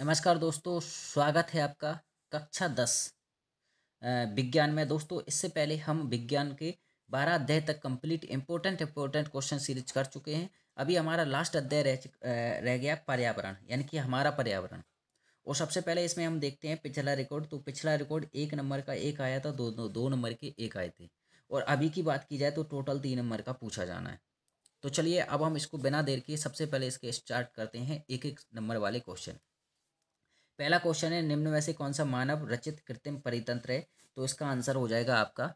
नमस्कार दोस्तों स्वागत है आपका कक्षा दस विज्ञान में दोस्तों इससे पहले हम विज्ञान के बारह अध्याय तक complete important important question series कर चुके हैं अभी हमारा लास्ट अध्याय रह रह गया पर्यावरण यानी कि हमारा पर्यावरण और सबसे पहले इसमें हम देखते हैं पिछला रिकॉर्ड तो पिछला रिकॉर्ड एक नंबर का एक आया था दो दो, दो नंबर के एक आए थे और अभी की बात की जाए तो टोटल तीन नंबर का पूछा जाना है तो चलिए अब हम इसको बिना देर के सबसे पहले इसके स्टार्ट करते हैं एक एक नंबर वाले क्वेश्चन पहला क्वेश्चन है निम्न में से कौन सा मानव रचित कृत्रिम परितंत्र है तो इसका आंसर हो जाएगा आपका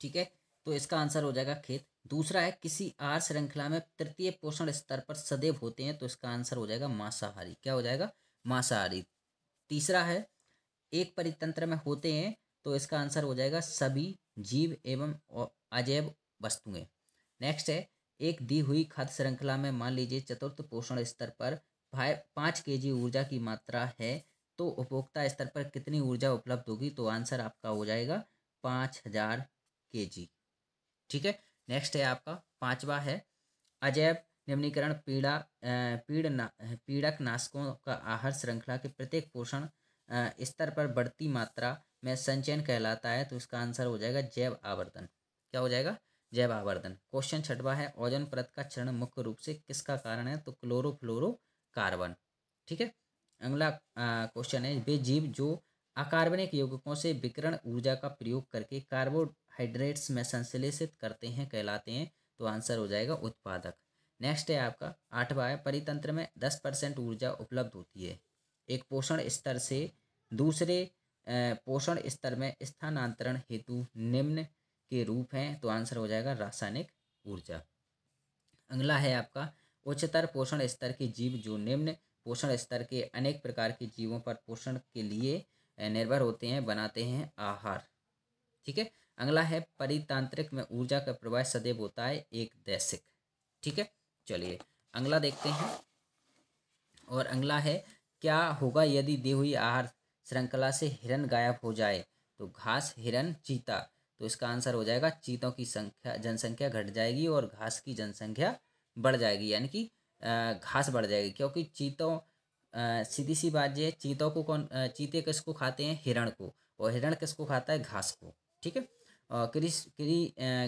ठीक है तो इसका आंसर हो जाएगा खेत दूसरा है किसी आर श्रृंखला में तृतीय पोषण स्तर पर सदैव होते हैं तो इसका आंसर हो जाएगा मांसाहारी क्या हो जाएगा मांसाहारी तीसरा है एक परितंत्र में होते हैं तो इसका आंसर हो जाएगा सभी जीव एवं अजैव वस्तुएं नेक्स्ट है एक दी हुई खाद्य श्रृंखला में मान लीजिए चतुर्थ पोषण स्तर पर पाँच के जी ऊर्जा की मात्रा है तो उपभोक्ता स्तर पर कितनी ऊर्जा उपलब्ध होगी तो आंसर आपका हो जाएगा पाँच हजार के जी ठीक है नेक्स्ट है आपका पांचवा है अजैव निम्नीकरण पीड़ा पीड़ ना पीड़क नाशकों का आहार श्रृंखला के प्रत्येक पोषण स्तर पर बढ़ती मात्रा में संचयन कहलाता है तो इसका आंसर हो जाएगा जैव आवर्धन क्या हो जाएगा जैव आवर्धन क्वेश्चन छठवा है ओजन परत का चरण मुख्य रूप से किसका कारण है तो क्लोरोफ्लोरो कार्बन ठीक है अगला क्वेश्चन है वे जीव जो अकार्बनिक यौगिकों से विकरण ऊर्जा का प्रयोग करके कार्बोहाइड्रेट्स में संश्लेषित करते हैं कहलाते हैं तो आंसर हो जाएगा उत्पादक नेक्स्ट है आपका आठवा है परितंत्र में दस परसेंट ऊर्जा उपलब्ध होती है एक पोषण स्तर से दूसरे पोषण स्तर में स्थानांतरण हेतु निम्न के रूप हैं तो आंसर हो जाएगा रासायनिक ऊर्जा अगला है आपका उच्चतर पोषण स्तर के जीव जो निम्न पोषण स्तर के अनेक प्रकार के जीवों पर पोषण के लिए निर्भर होते हैं बनाते हैं आहार ठीक है अगला है परितांत्रिक में ऊर्जा का प्रवाह सदैव होता है एक दैसिक ठीक है चलिए अगला देखते हैं और अगला है क्या होगा यदि दी हुई आहार श्रृंखला से हिरण गायब हो जाए तो घास हिरण चीता तो इसका आंसर हो जाएगा चीतों की संख्या जनसंख्या घट जाएगी और घास की जनसंख्या बढ़ जाएगी यानी कि घास बढ़ जाएगी क्योंकि चीतों सीधी सी बात यह चीतों को कौन चीते किसको खाते हैं हिरण को और हिरण किसको खाता है घास को ठीक है और किसी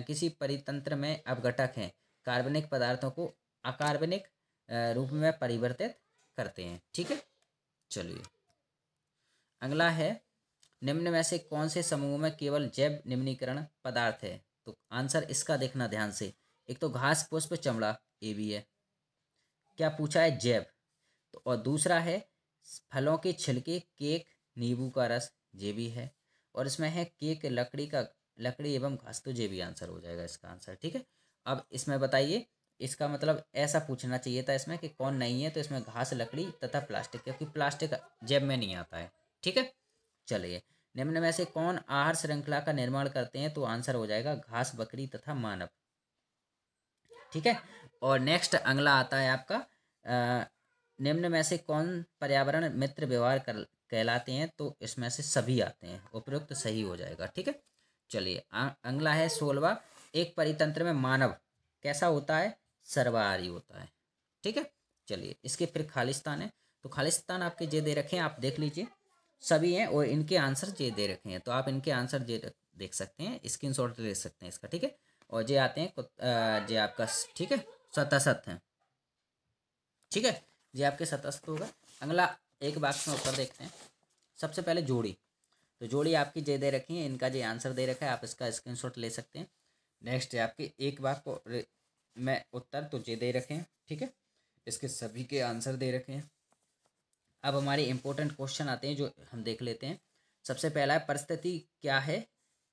किसी परितंत्र में अपघटक हैं कार्बनिक पदार्थों को अकार्बनिक रूप में परिवर्तित करते हैं ठीक है चलिए अगला है निम्न में से कौन से समूह में केवल जैव निम्नीकरण पदार्थ है तो आंसर इसका देखना ध्यान से एक तो घास पुष्प चमड़ा ए भी है क्या पूछा है जैव तो और दूसरा है फलों के छिलके केक नींबू का रस जे भी है और इसमें है केक लकड़ी का लकड़ी एवं घास तो जे भी आंसर हो जाएगा इसका आंसर ठीक है अब इसमें बताइए इसका मतलब ऐसा पूछना चाहिए था इसमें कि कौन नहीं है तो इसमें घास लकड़ी तथा प्लास्टिक क्योंकि प्लास्टिक जेब में नहीं आता है ठीक है चलिए निम्न में से कौन आहार श्रृंखला का निर्माण करते हैं तो आंसर हो जाएगा घास बकरी तथा मानव ठीक है और नेक्स्ट अगला आता है आपका निम्न में से कौन पर्यावरण मित्र व्यवहार कर कहलाते हैं तो इसमें से सभी आते हैं उपयुक्त सही हो जाएगा ठीक है चलिए अगला है सोलवा एक परितंत्र में मानव कैसा होता है सर्वारी होता है ठीक है चलिए इसके फिर खालिस्तान है तो खालिस्तान आपके जे दे रखे हैं आप देख लीजिए सभी हैं और इनके आंसर जे दे रखे हैं तो आप इनके आंसर जे देख सकते हैं स्क्रीन ले सकते हैं इसका ठीक है और जे आते हैं जे आपका ठीक है सतासत है ठीक है ये आपके सतासत होगा अगला एक बाक्स में ऊपर देखते हैं सबसे पहले जोड़ी तो जोड़ी आपकी जे दे रखी है इनका जो आंसर दे रखा है आप इसका स्क्रीनशॉट ले सकते हैं नेक्स्ट है आपके एक बार को मैं उत्तर तो जे दे रखे हैं ठीक है इसके सभी के आंसर दे रखे हैं अब हमारे इम्पोर्टेंट क्वेश्चन आते हैं जो हम देख लेते हैं सबसे पहला है परिस्थिति क्या है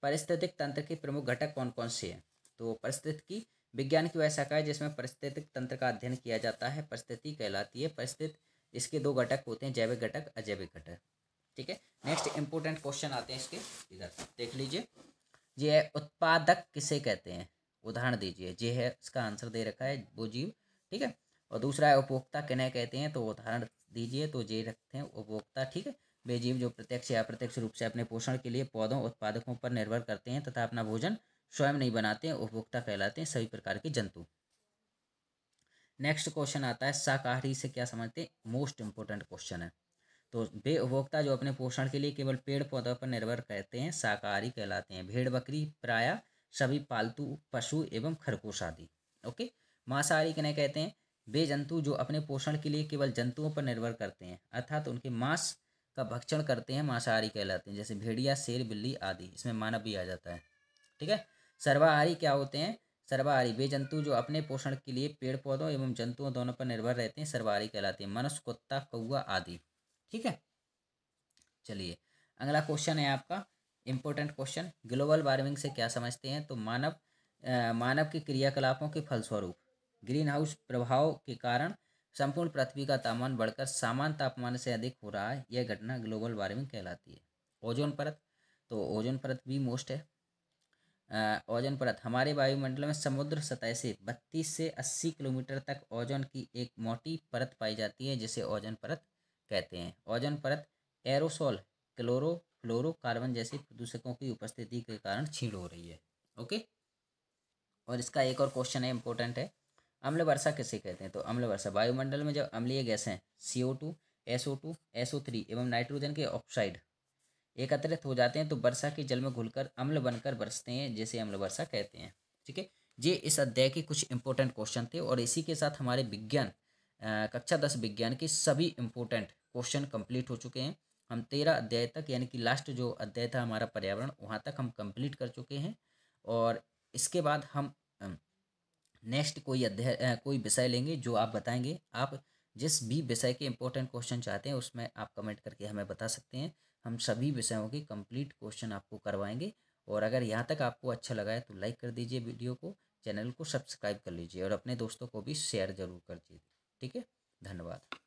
परिस्थितिक तंत्र के प्रमुख घटक कौन कौन से हैं तो परिस्थिति की विज्ञान की वह शाखा है जिसमें परिस्थितिक तंत्र का अध्ययन किया जाता है परिस्थिति कहलाती है परिस्थिति इसके दो घटक होते हैं जैविक घटक अजैविक घटक ठीक है नेक्स्ट इंपोर्टेंट क्वेश्चन आते हैं इसके इधर देख लीजिए ये उत्पादक किसे कहते हैं उदाहरण दीजिए ये है इसका आंसर दे रखा है वो जीव ठीक है और दूसरा है उपभोक्ता किन्हें कहते हैं तो उदाहरण दीजिए तो ये रखते हैं उपभोक्ता ठीक है वे जीव जो प्रत्यक्ष या अप्रत्यक्ष रूप से अपने पोषण के लिए पौधों उत्पादकों पर निर्भर करते हैं तथा अपना भोजन स्वयं नहीं बनाते उपभोक्ता कहलाते हैं सभी प्रकार के जंतु नेक्स्ट क्वेश्चन आता है शाकाहारी से क्या समझते हैं मोस्ट इंपॉर्टेंट क्वेश्चन है तो वे उपभोक्ता जो अपने पोषण के लिए केवल पेड़ पौधों पर निर्भर करते हैं शाकाहारी कहलाते हैं भेड़ बकरी प्राय सभी पालतू पशु एवं खरगोश आदि ओके मांसाहारी कहने कहते हैं वे जंतु जो अपने पोषण के लिए केवल जंतुओं पर निर्भर करते हैं अर्थात तो उनके मांस का भक्षण करते हैं मांसाहारी कहलाते हैं जैसे भेड़िया शेर बिल्ली आदि इसमें मानव भी आ जाता है ठीक है सर्वाहारी क्या होते हैं सर्वाहारी वे जंतु जो अपने पोषण के लिए पेड़ पौधों एवं जंतुओं दोनों पर निर्भर रहते हैं सर्वाहारी कहलाते हैं मनुष्य कुत्ता कौआ आदि ठीक है चलिए अगला क्वेश्चन है आपका इंपॉर्टेंट क्वेश्चन ग्लोबल वार्मिंग से क्या समझते हैं तो मानव मानव के क्रियाकलापों के फलस्वरूप ग्रीन हाउस प्रभाव के कारण संपूर्ण पृथ्वी का तापमान बढ़कर सामान्य तापमान से अधिक हो रहा है यह घटना ग्लोबल वार्मिंग कहलाती है ओजोन परत तो ओजोन परत भी मोस्ट है ओजोन परत हमारे वायुमंडल में समुद्र सतह से 32 से 80 किलोमीटर तक ओजोन की एक मोटी परत पाई जाती है जिसे ओजोन परत कहते हैं ओजोन परत एरोसोल क्लोरो फ्लोरोकार्बन जैसे प्रदूषकों की उपस्थिति के कारण छीण हो रही है ओके और इसका एक और क्वेश्चन है इंपॉर्टेंट है अम्ल वर्षा किसे कहते हैं तो अम्ल वर्षा वायुमंडल में जब अम्लीय गैसें C O two S O two S O three एवं नाइट्रोजन के ऑक्साइड एकत्रित हो जाते हैं तो वर्षा के जल में घुलकर अम्ल बनकर बरसते हैं जैसे अम्ल वर्षा कहते हैं ठीक है ये इस अध्याय के कुछ इंपॉर्टेंट क्वेश्चन थे और इसी के साथ हमारे विज्ञान कक्षा दस विज्ञान के सभी इंपॉर्टेंट क्वेश्चन कंप्लीट हो चुके हैं हम तेरह अध्याय तक यानी कि लास्ट जो अध्याय था हमारा पर्यावरण वहाँ तक हम कंप्लीट कर चुके हैं और इसके बाद हम नेक्स्ट कोई अध्याय कोई विषय लेंगे जो आप बताएंगे आप जिस भी विषय के इंपॉर्टेंट क्वेश्चन चाहते हैं उसमें आप कमेंट करके हमें बता सकते हैं हम सभी विषयों के कंप्लीट क्वेश्चन आपको करवाएंगे और अगर यहाँ तक आपको अच्छा लगा है तो लाइक कर दीजिए वीडियो को चैनल को सब्सक्राइब कर लीजिए और अपने दोस्तों को भी शेयर जरूर कर दीजिए ठीक है धन्यवाद